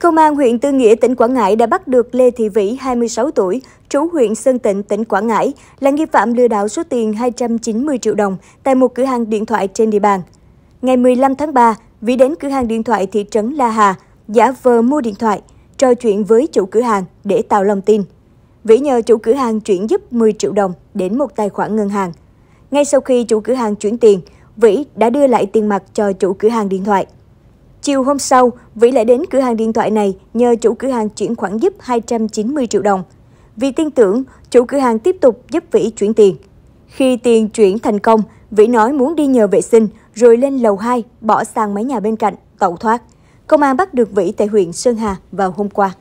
Công an huyện Tư Nghĩa, tỉnh Quảng Ngãi đã bắt được Lê Thị Vĩ, 26 tuổi, trú huyện Sơn Tịnh, tỉnh Quảng Ngãi, là nghi phạm lừa đảo số tiền 290 triệu đồng tại một cửa hàng điện thoại trên địa bàn. Ngày 15 tháng 3, Vĩ đến cửa hàng điện thoại thị trấn La Hà, giả vờ mua điện thoại, trò chuyện với chủ cửa hàng để tạo lòng tin. Vĩ nhờ chủ cửa hàng chuyển giúp 10 triệu đồng đến một tài khoản ngân hàng. Ngay sau khi chủ cửa hàng chuyển tiền, Vĩ đã đưa lại tiền mặt cho chủ cửa hàng điện thoại. Chiều hôm sau, Vĩ lại đến cửa hàng điện thoại này nhờ chủ cửa hàng chuyển khoản giúp 290 triệu đồng. Vì tin tưởng, chủ cửa hàng tiếp tục giúp Vĩ chuyển tiền. Khi tiền chuyển thành công, Vĩ nói muốn đi nhờ vệ sinh, rồi lên lầu 2, bỏ sang mấy nhà bên cạnh, tẩu thoát. Công an bắt được Vĩ tại huyện Sơn Hà vào hôm qua.